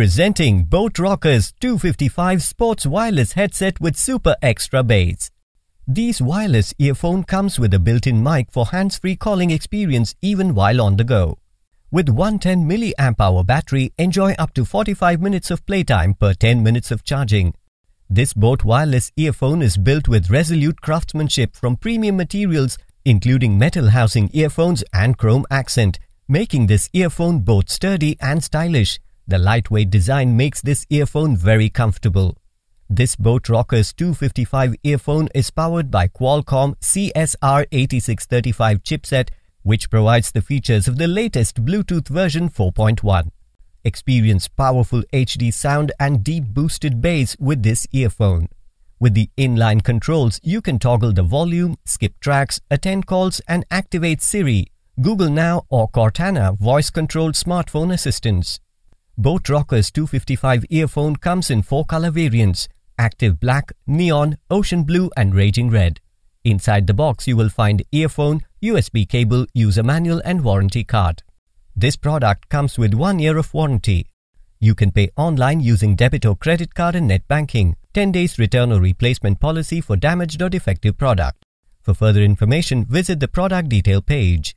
Presenting Boat Rocker's 255 Sports Wireless Headset with Super Extra Bass. These wireless earphone comes with a built-in mic for hands-free calling experience even while on the go. With 110 mAh battery, enjoy up to 45 minutes of playtime per 10 minutes of charging. This Boat wireless earphone is built with resolute craftsmanship from premium materials including metal housing earphones and chrome accent, making this earphone both sturdy and stylish. The lightweight design makes this earphone very comfortable. This Boat Rockers 255 earphone is powered by Qualcomm CSR8635 chipset, which provides the features of the latest Bluetooth version 4.1. Experience powerful HD sound and deep boosted bass with this earphone. With the inline controls, you can toggle the volume, skip tracks, attend calls, and activate Siri, Google Now, or Cortana voice controlled smartphone assistants. Boat Rocker's 255 earphone comes in four color variants active black, neon, ocean blue, and raging red. Inside the box, you will find earphone, USB cable, user manual, and warranty card. This product comes with one year of warranty. You can pay online using debit or credit card and net banking. 10 days return or replacement policy for damaged or defective product. For further information, visit the product detail page.